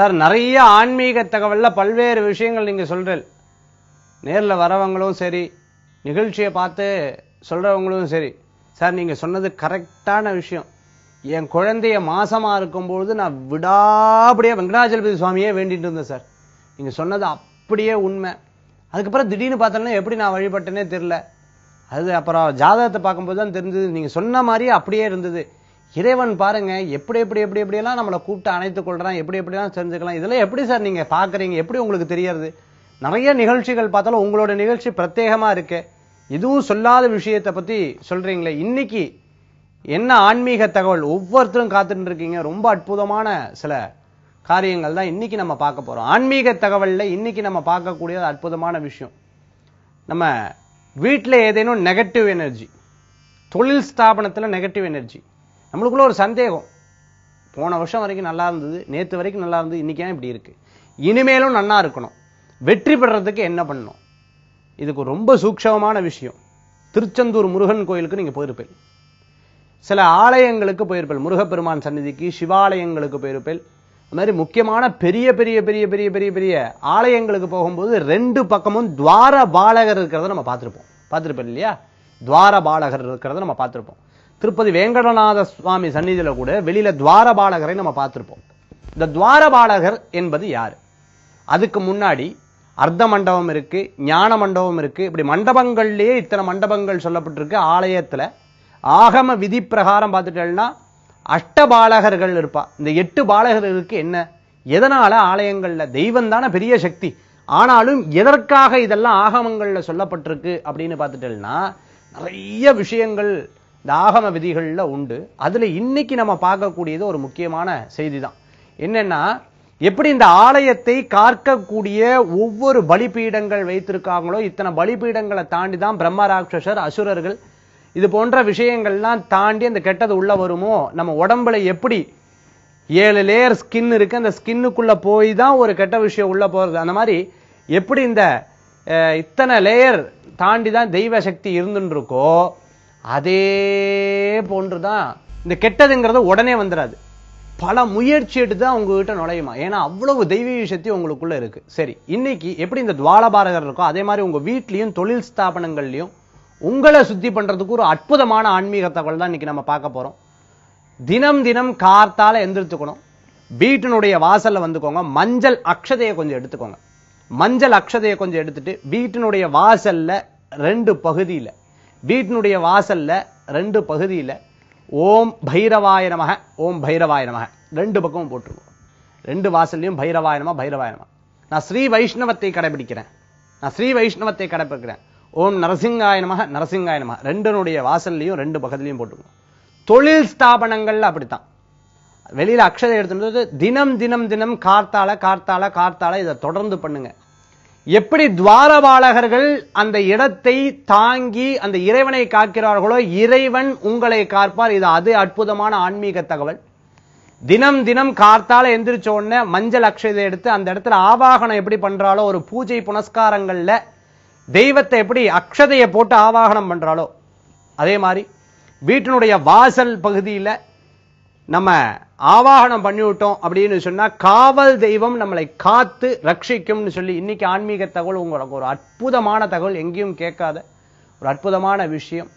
sir நிறைய ஆன்மீக தகவலில் பல்வேறு விஷயங்கள் நீங்கள் சொல்கிற நேரில் வரவங்களும் சரி நிகழ்ச்சியை பார்த்து சொல்கிறவங்களும் சரி சார் நீங்கள் சொன்னது கரெக்டான விஷயம் என் குழந்தைய மாசமாக இருக்கும்பொழுது நான் விடாபடியே வெங்கடாச்சலபதி சுவாமியே வேண்டிட்டு இருந்தேன் சார் நீங்கள் சொன்னது அப்படியே உண்மை அதுக்கப்புறம் திடீர்னு பார்த்தோன்னா எப்படி நான் வழிபட்டேனே தெரில அது அப்புறம் ஜாதகத்தை பார்க்கும்போது தான் தெரிஞ்சது நீங்கள் சொன்ன மாதிரியே அப்படியே இருந்தது இறைவன் பாருங்க எப்படி எப்படி எப்படி எப்படியெல்லாம் நம்மளை கூப்பிட்டு அணைத்து கொள்றான் எப்படி எப்படிலாம் தெரிஞ்சுக்கலாம் இதெல்லாம் எப்படி சார் நீங்க பாக்குறீங்க எப்படி உங்களுக்கு தெரியறது நிறைய நிகழ்ச்சிகள் பார்த்தாலும் உங்களோட நிகழ்ச்சி பிரத்யேகமா இருக்கு இதுவும் சொல்லாத விஷயத்தை பத்தி சொல்றீங்களே இன்னைக்கு என்ன ஆன்மீக தகவல் ஒவ்வொருத்தரும் காத்துட்டு இருக்கீங்க ரொம்ப அற்புதமான சில காரியங்கள் தான் இன்னைக்கு நம்ம பார்க்க போறோம் ஆன்மீக தகவலில் இன்னைக்கு நம்ம பார்க்கக்கூடிய அற்புதமான விஷயம் நம்ம வீட்டில் ஏதேனும் நெகட்டிவ் எனர்ஜி தொழில் ஸ்தாபனத்தில் நெகட்டிவ் எனர்ஜி நம்மளுக்குள்ள ஒரு சந்தேகம் போன வருஷம் வரைக்கும் நல்லா இருந்தது நேற்று வரைக்கும் நல்லா இருந்தது இன்றைக்கே இப்படி இருக்குது இனிமேலும் நல்லா இருக்கணும் வெற்றி பெறத்துக்கு என்ன பண்ணணும் இதுக்கு ரொம்ப சூக்ஷமமான விஷயம் திருச்செந்தூர் முருகன் கோயிலுக்கு நீங்கள் போயிருப்பேன் சில ஆலயங்களுக்கு போயிருப்பேன் முருகப்பெருமான் சன்னிதிக்கு சிவாலயங்களுக்கு போயிருப்பேன் அது மாதிரி முக்கியமான பெரிய பெரிய பெரிய பெரிய பெரிய பெரிய ஆலயங்களுக்கு போகும்போது ரெண்டு பக்கமும் துவார பாலகர் இருக்கிறத நம்ம பார்த்துருப்போம் பார்த்துருப்போம் இல்லையா துவார பாலகர் இருக்கிறத நம்ம பார்த்துருப்போம் திருப்பதி வேங்கடநாத சுவாமி சந்நிதியில் கூட வெளியில துவாரபாலகரை நம்ம பார்த்திருப்போம் இந்த துவாரபாலகர் என்பது யார் அதுக்கு முன்னாடி அர்த்த மண்டபம் இருக்கு ஞான மண்டபம் இருக்கு இப்படி மண்டபங்கள்லயே இத்தனை மண்டபங்கள் சொல்லப்பட்டிருக்கு ஆலயத்துல ஆகம விதி பிரகாரம் பார்த்துட்டேன்னா பாலகர்கள் இருப்பா இந்த எட்டு பாலகர்களுக்கு என்ன எதனால ஆலயங்கள்ல தெய்வம் தானே பெரிய சக்தி ஆனாலும் எதற்காக இதெல்லாம் ஆகமங்கள்ல சொல்லப்பட்டிருக்கு அப்படின்னு பார்த்துட்டேன்னா நிறைய விஷயங்கள் இந்த ஆகம விதிகளில் உண்டு அதில் இன்னைக்கு நம்ம பார்க்கக்கூடியது ஒரு முக்கியமான செய்தி தான் என்னென்னா எப்படி இந்த ஆலயத்தை காக்கக்கூடிய ஒவ்வொரு பலிபீடங்கள் வைத்திருக்காங்களோ இத்தனை பலிபீடங்களை தாண்டி தான் பிரம்ம அசுரர்கள் இது போன்ற விஷயங்கள்லாம் தாண்டி அந்த கெட்டது உள்ள வருமோ நம்ம உடம்புல எப்படி ஏழு லேயர் ஸ்கின் இருக்கு அந்த ஸ்கின்னுக்குள்ள போய் தான் ஒரு கெட்ட விஷயம் உள்ள போறது அந்த மாதிரி எப்படி இந்த இத்தனை லேயர் தாண்டி தான் தெய்வ சக்தி இருந்துருக்கோ அதே போன்று தான் இந்த கெட்டதுங்கிறது உடனே வந்துடாது பல முயற்சி எடுத்து தான் உங்ககிட்ட நுழையுமா ஏன்னா அவ்வளவு தெய்வீக சக்தி உங்களுக்குள்ள இருக்கு சரி இன்னைக்கு எப்படி இந்த துவாலபாரகர் இருக்கோ அதே மாதிரி உங்க வீட்லையும் தொழில் ஸ்தாபனங்கள்லையும் உங்களை சுத்தி பண்றதுக்கு ஒரு அற்புதமான ஆன்மீக தகவல் தான் இன்னைக்கு நம்ம பார்க்க போறோம் தினம் தினம் கார்த்தால எந்திரிச்சுக்கணும் வீட்டினுடைய வாசல்ல வந்துக்கோங்க மஞ்சள் அக்ஷதையை கொஞ்சம் எடுத்துக்கோங்க மஞ்சள் அக்ஷதையை கொஞ்சம் எடுத்துட்டு வீட்டினுடைய வாசல்ல ரெண்டு பகுதியில் வீட்டினுடைய வாசல்ல ரெண்டு பகுதியில் ஓம் பைரவாயனமாக ஓம் பைரவாயனமாக ரெண்டு பக்கமும் போட்டிருக்கோம் ரெண்டு வாசல்லையும் பைரவாய நம நான் ஸ்ரீ வைஷ்ணவத்தை கடைபிடிக்கிறேன் நான் ஸ்ரீ வைஷ்ணவத்தை கடைபிடிக்கிறேன் ஓம் நரசிங்காயனமாக நரசிங்காயனமாக ரெண்டனுடைய வாசல்லையும் ரெண்டு பகுதியிலையும் போட்டிருக்கோம் தொழில் ஸ்தாபனங்கள் அப்படித்தான் வெளியில் அக்ஷதை எடுத்துட்டு தினம் தினம் தினம் கார்த்தால கார்த்தால கார்த்தால இதை தொடர்ந்து பண்ணுங்க எப்படி துவாரபாலகர்கள் அந்த இடத்தை தாங்கி அந்த இறைவனை காக்கிறார்களோ இறைவன் உங்களை காப்பார் இது அது அற்புதமான ஆன்மீக தகவல் தினம் தினம் கார்த்தால எந்திரிச்ச உடனே மஞ்சள் அக்ஷதை எடுத்து அந்த இடத்துல ஆவாகனம் எப்படி பண்றாலோ ஒரு பூஜை புனஸ்காரங்கள்ல தெய்வத்தை எப்படி அக்ஷதையை போட்டு ஆவாகனம் பண்றாலோ அதே மாதிரி வீட்டினுடைய வாசல் பகுதியில் நம்ம ஆவாகனம் பண்ணிவிட்டோம் அப்படின்னு சொன்னால் காவல் தெய்வம் நம்மளை காத்து ரட்சிக்கும்னு சொல்லி இன்னைக்கு ஆன்மீக தகவல் உங்களுக்கு ஒரு அற்புதமான தகவல் எங்கேயும் கேட்காத ஒரு அற்புதமான விஷயம்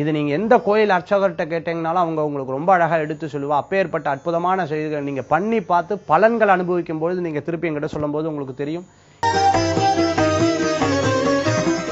இது நீங்கள் எந்த கோயில் அர்ச்சகர்கிட்ட கேட்டீங்கனாலும் அவங்க உங்களுக்கு ரொம்ப அழகாக எடுத்து சொல்லுவா அப்பேற்பட்ட அற்புதமான செய்திகள் நீங்கள் பண்ணி பார்த்து பலன்கள் அனுபவிக்கும் பொழுது நீங்கள் திருப்பி எங்கிட்ட சொல்லும்போது உங்களுக்கு தெரியும்